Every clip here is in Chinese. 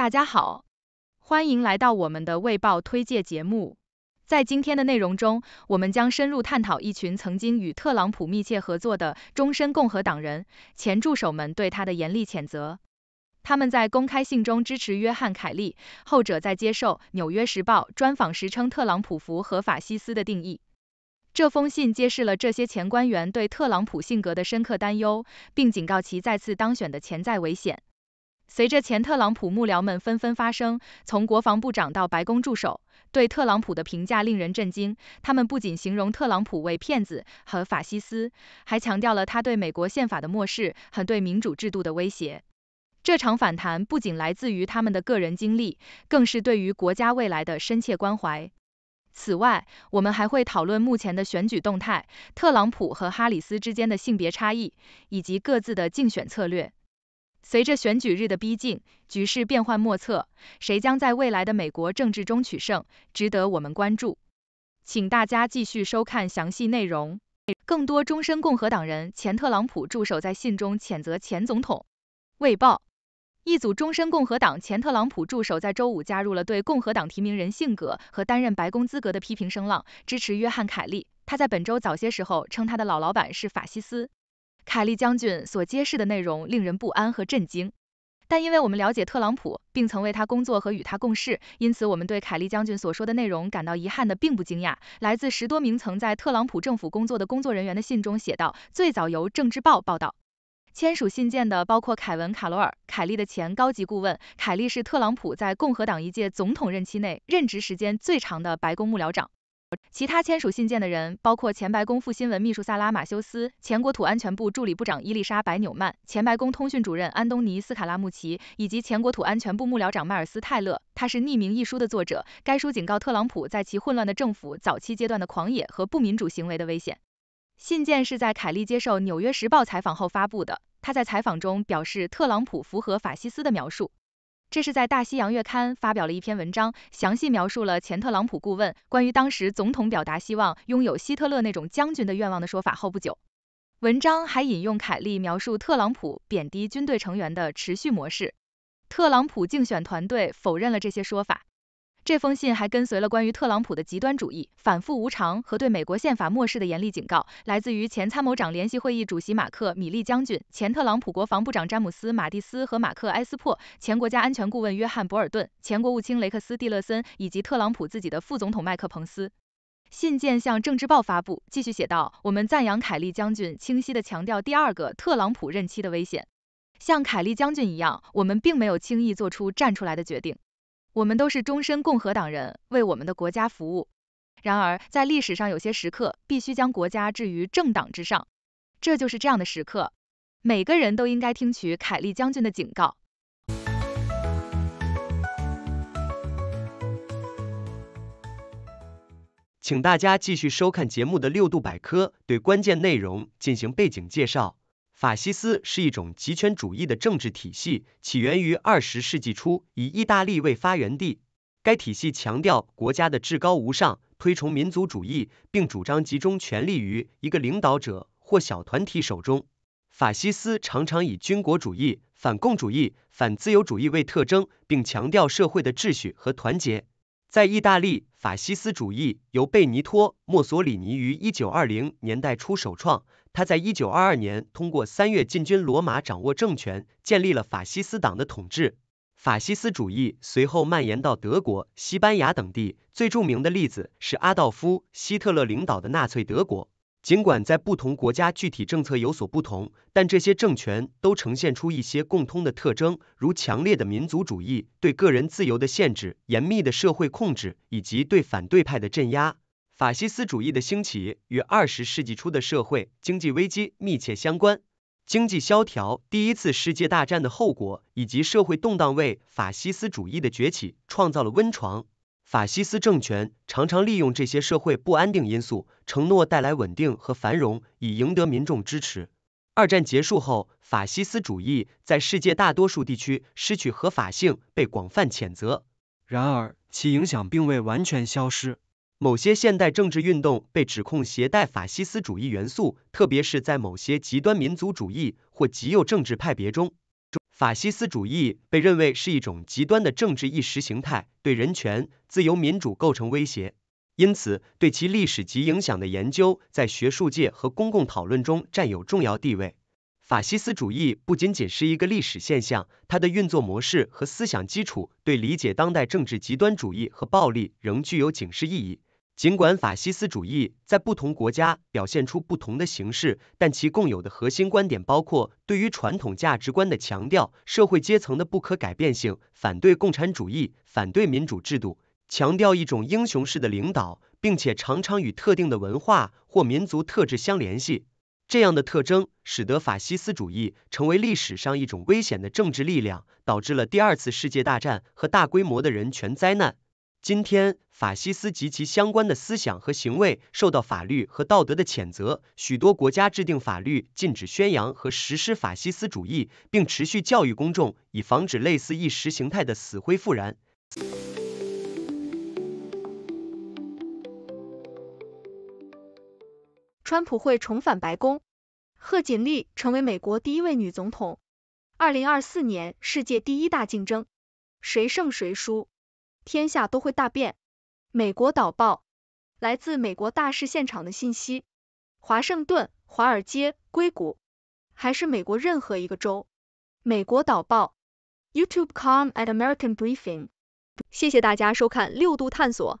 大家好，欢迎来到我们的《卫报》推介节目。在今天的内容中，我们将深入探讨一群曾经与特朗普密切合作的终身共和党人前助手们对他的严厉谴责。他们在公开信中支持约翰·凯利，后者在接受《纽约时报》专访时称特朗普符合法西斯的定义。这封信揭示了这些前官员对特朗普性格的深刻担忧，并警告其再次当选的潜在危险。随着前特朗普幕僚们纷纷发声，从国防部长到白宫助手，对特朗普的评价令人震惊。他们不仅形容特朗普为骗子和法西斯，还强调了他对美国宪法的漠视和对民主制度的威胁。这场反弹不仅来自于他们的个人经历，更是对于国家未来的深切关怀。此外，我们还会讨论目前的选举动态、特朗普和哈里斯之间的性别差异以及各自的竞选策略。随着选举日的逼近，局势变幻莫测，谁将在未来的美国政治中取胜，值得我们关注。请大家继续收看详细内容。更多终身共和党人，前特朗普助手在信中谴责前总统。卫报：一组终身共和党前特朗普助手在周五加入了对共和党提名人性格和担任白宫资格的批评声浪，支持约翰·凯利。他在本周早些时候称他的老老板是法西斯。凯利将军所揭示的内容令人不安和震惊，但因为我们了解特朗普，并曾为他工作和与他共事，因此我们对凯利将军所说的内容感到遗憾的并不惊讶。来自十多名曾在特朗普政府工作的工作人员的信中写道，最早由《政治报》报道。签署信件的包括凯文·卡罗尔，凯利的前高级顾问。凯利是特朗普在共和党一届总统任期内任职时间最长的白宫幕僚长。其他签署信件的人包括前白宫副新闻秘书萨拉·马修斯、前国土安全部助理部长伊丽莎白·纽曼、前白宫通讯主任安东尼·斯卡拉穆奇以及前国土安全部幕僚长迈尔斯·泰勒。他是匿名一书的作者，该书警告特朗普在其混乱的政府早期阶段的狂野和不民主行为的危险。信件是在凯利接受《纽约时报》采访后发布的。他在采访中表示，特朗普符合法西斯的描述。这是在《大西洋月刊》发表了一篇文章，详细描述了前特朗普顾问关于当时总统表达希望拥有希特勒那种将军的愿望的说法后不久，文章还引用凯利描述特朗普贬低军队成员的持续模式。特朗普竞选团队否认了这些说法。这封信还跟随了关于特朗普的极端主义、反复无常和对美国宪法漠视的严厉警告，来自于前参谋长联席会议主席马克·米利将军、前特朗普国防部长詹姆斯·马蒂斯和马克·埃斯珀、前国家安全顾问约翰·博尔顿、前国务卿雷克斯·蒂勒森以及特朗普自己的副总统麦克·彭斯。信件向《政治报》发布，继续写道：“我们赞扬凯利将军清晰地强调第二个特朗普任期的危险。像凯利将军一样，我们并没有轻易做出站出来的决定。”我们都是终身共和党人，为我们的国家服务。然而，在历史上有些时刻，必须将国家置于政党之上。这就是这样的时刻。每个人都应该听取凯利将军的警告。请大家继续收看节目的六度百科，对关键内容进行背景介绍。法西斯是一种集权主义的政治体系，起源于二十世纪初，以意大利为发源地。该体系强调国家的至高无上，推崇民族主义，并主张集中权力于一个领导者或小团体手中。法西斯常常以军国主义、反共主义、反自由主义为特征，并强调社会的秩序和团结。在意大利，法西斯主义由贝尼托·墨索里尼于一九二零年代初首创。他在一九二二年通过三月进军罗马掌握政权，建立了法西斯党的统治。法西斯主义随后蔓延到德国、西班牙等地，最著名的例子是阿道夫·希特勒领导的纳粹德国。尽管在不同国家具体政策有所不同，但这些政权都呈现出一些共通的特征，如强烈的民族主义、对个人自由的限制、严密的社会控制以及对反对派的镇压。法西斯主义的兴起与二十世纪初的社会经济危机密切相关，经济萧条、第一次世界大战的后果以及社会动荡为法西斯主义的崛起创造了温床。法西斯政权常常利用这些社会不安定因素，承诺带来稳定和繁荣，以赢得民众支持。二战结束后，法西斯主义在世界大多数地区失去合法性，被广泛谴责。然而，其影响并未完全消失。某些现代政治运动被指控携带法西斯主义元素，特别是在某些极端民族主义或极右政治派别中，法西斯主义被认为是一种极端的政治意识形态，对人权、自由、民主构成威胁。因此，对其历史及影响的研究在学术界和公共讨论中占有重要地位。法西斯主义不仅仅是一个历史现象，它的运作模式和思想基础对理解当代政治极端主义和暴力仍具有警示意义。尽管法西斯主义在不同国家表现出不同的形式，但其共有的核心观点包括对于传统价值观的强调、社会阶层的不可改变性、反对共产主义、反对民主制度、强调一种英雄式的领导，并且常常与特定的文化或民族特质相联系。这样的特征使得法西斯主义成为历史上一种危险的政治力量，导致了第二次世界大战和大规模的人权灾难。今天，法西斯及其相关的思想和行为受到法律和道德的谴责。许多国家制定法律禁止宣扬和实施法西斯主义，并持续教育公众，以防止类似意识形态的死灰复燃。川普会重返白宫，贺锦丽成为美国第一位女总统。二零二四年，世界第一大竞争，谁胜谁输？天下都会大变。美国导报，来自美国大事现场的信息。华盛顿、华尔街、硅谷，还是美国任何一个州。美国导报，YouTube.com at American Briefing。谢谢大家收看六度探索。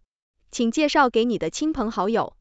请介绍给你的亲朋好友。